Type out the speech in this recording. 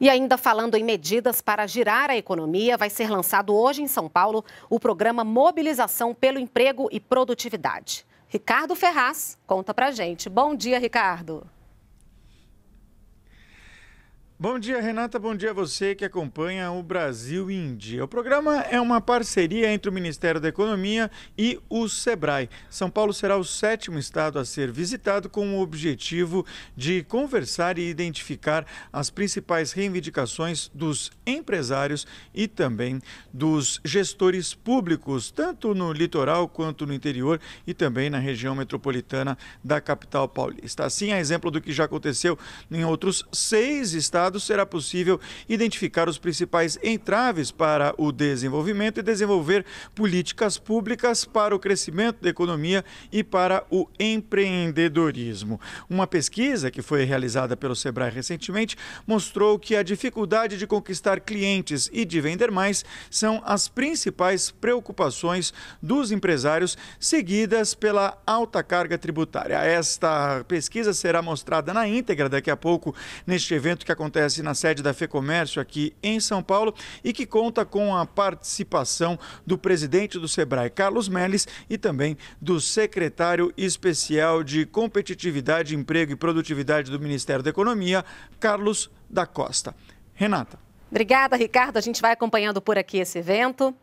E ainda falando em medidas para girar a economia, vai ser lançado hoje em São Paulo o programa Mobilização pelo Emprego e Produtividade. Ricardo Ferraz conta pra gente. Bom dia, Ricardo. Bom dia, Renata. Bom dia a você que acompanha o Brasil em Dia. O programa é uma parceria entre o Ministério da Economia e o SEBRAE. São Paulo será o sétimo estado a ser visitado com o objetivo de conversar e identificar as principais reivindicações dos empresários e também dos gestores públicos, tanto no litoral quanto no interior e também na região metropolitana da capital paulista. Assim, a exemplo do que já aconteceu em outros seis estados Estado, será possível identificar os principais entraves para o desenvolvimento e desenvolver políticas públicas para o crescimento da economia e para o empreendedorismo. Uma pesquisa que foi realizada pelo Sebrae recentemente mostrou que a dificuldade de conquistar clientes e de vender mais são as principais preocupações dos empresários, seguidas pela alta carga tributária. Esta pesquisa será mostrada na íntegra daqui a pouco neste evento que acontece acontece na sede da FEComércio aqui em São Paulo e que conta com a participação do presidente do Sebrae, Carlos Melles, e também do secretário especial de Competitividade, Emprego e Produtividade do Ministério da Economia, Carlos da Costa. Renata. Obrigada, Ricardo. A gente vai acompanhando por aqui esse evento.